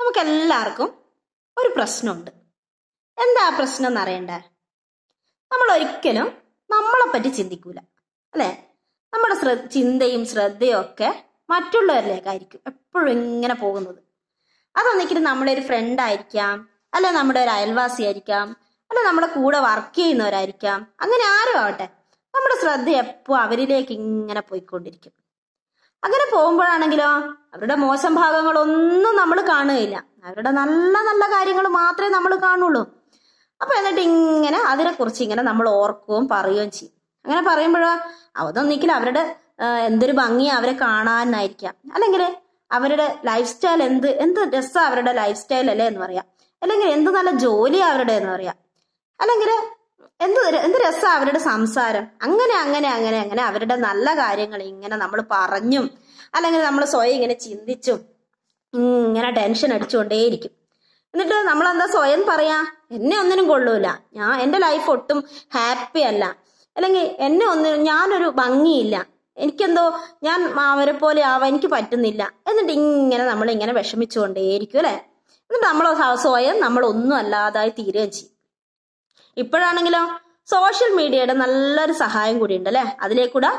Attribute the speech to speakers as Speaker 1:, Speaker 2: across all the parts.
Speaker 1: നമുക്കെല്ലാവർക്കും ഒരു പ്രശ്നമുണ്ട് എന്താ പ്രശ്നം എന്ന് നമ്മൾ ഒരിക്കലും നമ്മളെ പറ്റി ചിന്തിക്കൂല അല്ലേ നമ്മുടെ ചിന്തയും ശ്രദ്ധയും ഒക്കെ മറ്റുള്ളവരിലേക്കായിരിക്കും എപ്പോഴും ഇങ്ങനെ പോകുന്നത് അതൊന്നിക്കിട്ട് നമ്മുടെ ഒരു ഫ്രണ്ട് ആയിരിക്കാം അല്ലെ നമ്മുടെ ഒരു അയൽവാസി ആയിരിക്കാം അല്ലെ നമ്മുടെ കൂടെ വർക്ക് ചെയ്യുന്നവരായിരിക്കാം അങ്ങനെ ആരും ആവട്ടെ നമ്മുടെ ശ്രദ്ധ എപ്പോ അവരിലേക്ക് ഇങ്ങനെ പോയിക്കൊണ്ടിരിക്കും അങ്ങനെ പോകുമ്പോഴാണെങ്കിലോ അവരുടെ മോശം ഭാഗങ്ങളൊന്നും നമ്മൾ കാണുകയില്ല അവരുടെ നല്ല നല്ല കാര്യങ്ങൾ മാത്രമേ നമ്മൾ കാണുള്ളൂ അപ്പൊ എന്നിട്ട് ഇങ്ങനെ അതിനെക്കുറിച്ച് ഇങ്ങനെ നമ്മൾ ഓർക്കുകയും പറയുകയും ചെയ്യും അങ്ങനെ പറയുമ്പോഴോ അതൊന്നിക്കൽ അവരുടെ എന്തൊരു ഭംഗി അവരെ കാണാനായിരിക്കാം അല്ലെങ്കിൽ അവരുടെ ലൈഫ് സ്റ്റൈൽ എന്ത് എന്ത് രസം അവരുടെ ലൈഫ് സ്റ്റൈൽ അല്ലേ എന്ന് പറയാം അല്ലെങ്കിൽ എന്ത് നല്ല ജോലിയാണ് അവരുടെ എന്ന് പറയാം അല്ലെങ്കിൽ എന്ത് എന്ത് രസ അവരുടെ സംസാരം അങ്ങനെ അങ്ങനെ അങ്ങനെ അങ്ങനെ അവരുടെ നല്ല കാര്യങ്ങൾ ഇങ്ങനെ നമ്മൾ പറഞ്ഞും അല്ലെങ്കിൽ നമ്മൾ സ്വയം ഇങ്ങനെ ചിന്തിച്ചും ഇങ്ങനെ ടെൻഷൻ അടിച്ചുകൊണ്ടേയിരിക്കും എന്നിട്ട് നമ്മൾ എന്താ സ്വയം പറയാ എന്നെ ഒന്നിനും കൊള്ളൂല ഞാൻ എൻ്റെ ലൈഫ് ഒട്ടും ഹാപ്പി അല്ല അല്ലെങ്കിൽ എന്നെ ഒന്നിനും ഞാനൊരു ഭംഗിയില്ല എനിക്കെന്തോ ഞാൻ അവരെ പോലെ ആവാൻ എനിക്ക് പറ്റുന്നില്ല എന്നിട്ട് ഇങ്ങനെ നമ്മൾ ഇങ്ങനെ വിഷമിച്ചുകൊണ്ടേയിരിക്കും അല്ലേ എന്നിട്ട് നമ്മൾ സ്വയം നമ്മൾ ഒന്നും അല്ലാതായി തീരുകയും ചെയ്യും ഇപ്പോഴാണെങ്കിലോ സോഷ്യൽ മീഡിയയുടെ നല്ലൊരു സഹായം കൂടിയുണ്ട് അല്ലെ അതിലേക്കൂടെ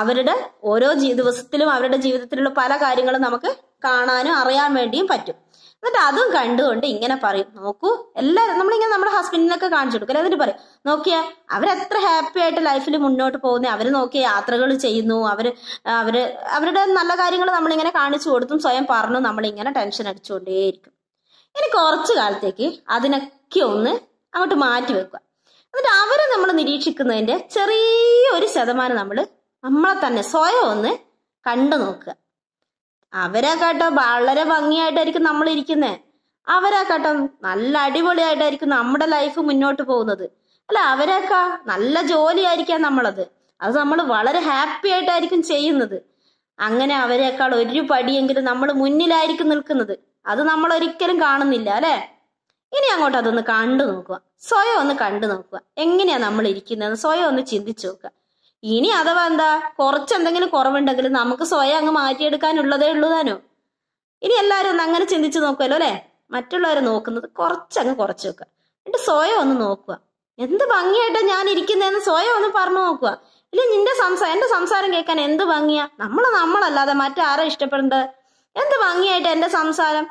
Speaker 1: അവരുടെ ഓരോ ദിവസത്തിലും അവരുടെ ജീവിതത്തിലുള്ള പല കാര്യങ്ങളും നമുക്ക് കാണാനും അറിയാൻ വേണ്ടിയും പറ്റും എന്നിട്ട് അതും കണ്ടുകൊണ്ട് ഇങ്ങനെ പറയും നോക്കൂ എല്ലാവരും നമ്മളിങ്ങനെ നമ്മുടെ ഹസ്ബൻഡിനൊക്കെ കാണിച്ചു കൊടുക്കും എന്നിട്ട് പറയും നോക്കിയാ അവരെത്ര ഹാപ്പി ആയിട്ട് ലൈഫിൽ മുന്നോട്ട് പോകുന്നേ അവർ നോക്കിയ യാത്രകൾ ചെയ്യുന്നു അവർ അവർ അവരുടെ നല്ല കാര്യങ്ങൾ നമ്മളിങ്ങനെ കാണിച്ചു കൊടുത്തും സ്വയം പറഞ്ഞു നമ്മളിങ്ങനെ ടെൻഷൻ അടിച്ചുകൊണ്ടേയിരിക്കും ഇനി കുറച്ചു കാലത്തേക്ക് അതിനൊക്കെ ഒന്ന് അങ്ങോട്ട് മാറ്റി വെക്കുക എന്നിട്ട് അവരെ നമ്മൾ നിരീക്ഷിക്കുന്നതിന്റെ ചെറിയൊരു ശതമാനം നമ്മൾ നമ്മളെ തന്നെ സ്വയം ഒന്ന് കണ്ടു നോക്കുക അവരെ കേട്ടോ വളരെ ഭംഗിയായിട്ടായിരിക്കും നമ്മൾ ഇരിക്കുന്നത് അവരെക്കാട്ടോ നല്ല അടിപൊളിയായിട്ടായിരിക്കും നമ്മുടെ ലൈഫ് മുന്നോട്ട് പോകുന്നത് അല്ല അവരൊക്കെ നല്ല ജോലിയായിരിക്കാം നമ്മളത് അത് നമ്മൾ വളരെ ഹാപ്പി ആയിട്ടായിരിക്കും ചെയ്യുന്നത് അങ്ങനെ അവരെക്കാൾ ഒരു പടിയെങ്കിലും നമ്മൾ മുന്നിലായിരിക്കും നിൽക്കുന്നത് അത് നമ്മൾ ഒരിക്കലും കാണുന്നില്ല അല്ലേ ഇനി അങ്ങോട്ട് അതൊന്ന് കണ്ടു നോക്കുക സ്വയം ഒന്ന് കണ്ടു നോക്കുക എങ്ങനെയാ നമ്മൾ ഇരിക്കുന്നത് സ്വയം ഒന്ന് ചിന്തിച്ചു നോക്കുക ഇനി അഥവാ എന്താ കുറച്ച് എന്തെങ്കിലും കുറവുണ്ടെങ്കിൽ നമുക്ക് സ്വയം അങ്ങ് മാറ്റിയെടുക്കാനുള്ളതേ ഉള്ളൂ താനോ ഇനി എല്ലാവരും ഒന്ന് അങ്ങനെ ചിന്തിച്ചു നോക്കുമല്ലോ അല്ലേ മറ്റുള്ളവരെ നോക്കുന്നത് കുറച്ചങ്ങ് കുറച്ച് വെക്കുക എന്നിട്ട് സ്വയം ഒന്ന് നോക്കുക എന്ത് ഭംഗിയായിട്ടാ ഞാൻ ഇരിക്കുന്നതെന്ന് സ്വയം ഒന്ന് പറഞ്ഞു നോക്കുക ഇല്ല നിന്റെ സംസാരം എന്റെ സംസാരം കേൾക്കാൻ എന്ത് ഭംഗിയാ നമ്മള് നമ്മളല്ലാതെ മറ്റാരാ ഇഷ്ടപ്പെടുന്നത് എന്ത് ഭംഗിയായിട്ട് എന്റെ സംസാരം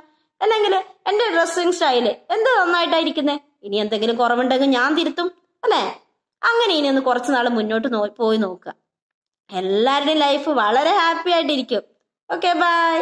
Speaker 1: അല്ലെങ്കിൽ എന്റെ ഡ്രസ്സിങ് സ്റ്റൈല് എന്ത് നന്നായിട്ടായിരിക്കുന്നേ ഇനി എന്തെങ്കിലും കുറവുണ്ടെങ്കിൽ ഞാൻ തിരുത്തും അല്ലേ അങ്ങനെ ഇനി ഒന്ന് കുറച്ച് നാൾ മുന്നോട്ട് പോയി നോക്കുക എല്ലാവരുടെയും ലൈഫ് വളരെ ഹാപ്പി ആയിട്ടിരിക്കും ഓക്കെ ബൈ